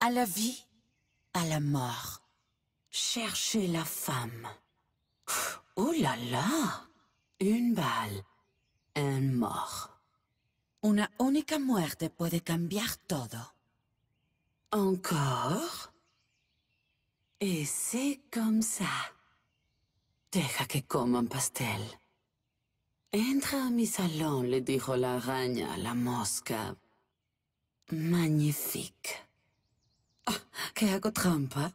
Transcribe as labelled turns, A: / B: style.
A: à la vie, à la mort. Cherchez la femme. Oh là là Une balle, un mort. Une única muerte puede cambiar todo. Encore Et c'est comme ça. Deja que coma un pastel. Entra à mi salon, le dijo la araña la mosca. Magnifique.
B: Kergo Trampa